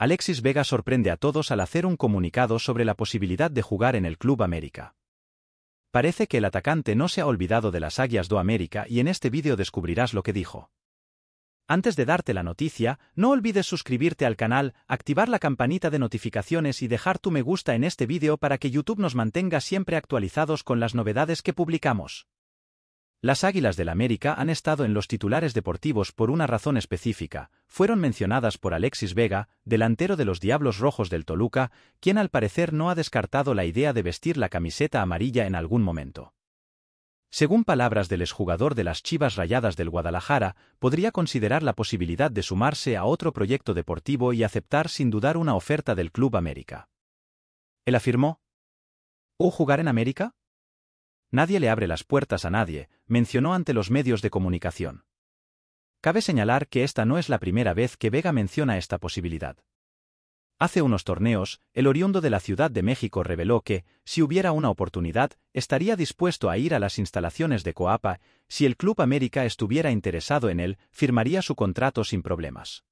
Alexis Vega sorprende a todos al hacer un comunicado sobre la posibilidad de jugar en el Club América. Parece que el atacante no se ha olvidado de las Águilas do América y en este vídeo descubrirás lo que dijo. Antes de darte la noticia, no olvides suscribirte al canal, activar la campanita de notificaciones y dejar tu me gusta en este vídeo para que YouTube nos mantenga siempre actualizados con las novedades que publicamos. Las Águilas del América han estado en los titulares deportivos por una razón específica, fueron mencionadas por Alexis Vega, delantero de los Diablos Rojos del Toluca, quien al parecer no ha descartado la idea de vestir la camiseta amarilla en algún momento. Según palabras del exjugador de las Chivas Rayadas del Guadalajara, podría considerar la posibilidad de sumarse a otro proyecto deportivo y aceptar sin dudar una oferta del Club América. Él afirmó, ¿O jugar en América? Nadie le abre las puertas a nadie, mencionó ante los medios de comunicación. Cabe señalar que esta no es la primera vez que Vega menciona esta posibilidad. Hace unos torneos, el oriundo de la Ciudad de México reveló que, si hubiera una oportunidad, estaría dispuesto a ir a las instalaciones de Coapa, si el Club América estuviera interesado en él, firmaría su contrato sin problemas.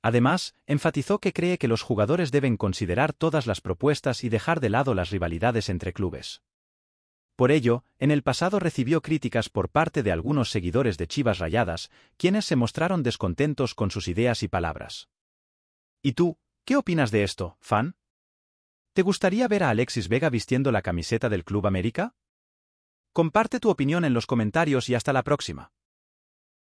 Además, enfatizó que cree que los jugadores deben considerar todas las propuestas y dejar de lado las rivalidades entre clubes. Por ello, en el pasado recibió críticas por parte de algunos seguidores de Chivas Rayadas, quienes se mostraron descontentos con sus ideas y palabras. ¿Y tú, qué opinas de esto, fan? ¿Te gustaría ver a Alexis Vega vistiendo la camiseta del Club América? Comparte tu opinión en los comentarios y hasta la próxima.